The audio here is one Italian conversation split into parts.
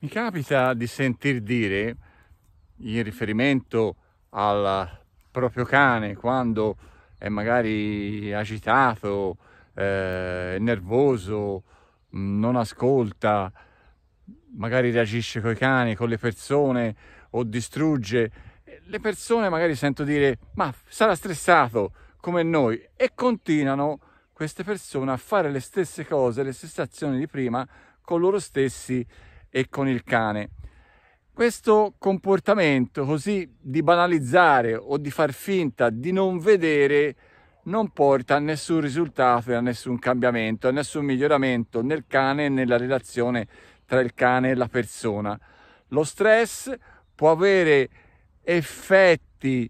Mi capita di sentir dire, in riferimento al proprio cane, quando è magari agitato, eh, nervoso, non ascolta, magari reagisce coi cani, con le persone o distrugge. Le persone magari sento dire ma sarà stressato come noi e continuano queste persone a fare le stesse cose, le stesse azioni di prima con loro stessi e con il cane. Questo comportamento così di banalizzare o di far finta di non vedere non porta a nessun risultato e a nessun cambiamento, a nessun miglioramento nel cane e nella relazione tra il cane e la persona. Lo stress può avere effetti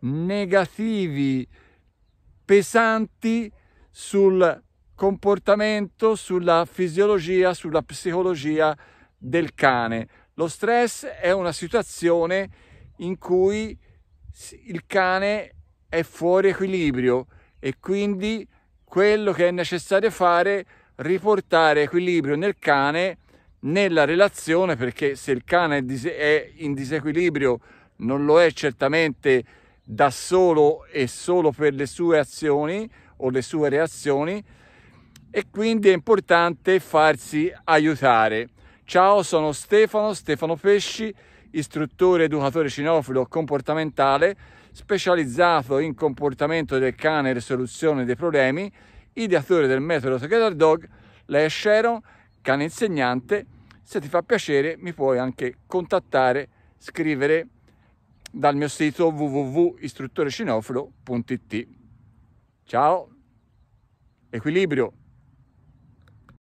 negativi pesanti sul comportamento, sulla fisiologia, sulla psicologia del cane. Lo stress è una situazione in cui il cane è fuori equilibrio e quindi quello che è necessario fare è riportare equilibrio nel cane nella relazione perché se il cane è in disequilibrio non lo è certamente da solo e solo per le sue azioni o le sue reazioni e quindi è importante farsi aiutare. Ciao, sono Stefano, Stefano Pesci, istruttore educatore cinofilo comportamentale, specializzato in comportamento del cane e risoluzione dei problemi, ideatore del metodo Together Dog, lei è Sharon, cane insegnante. Se ti fa piacere mi puoi anche contattare, scrivere dal mio sito www.istruttorecinofilo.it. Ciao! Equilibrio!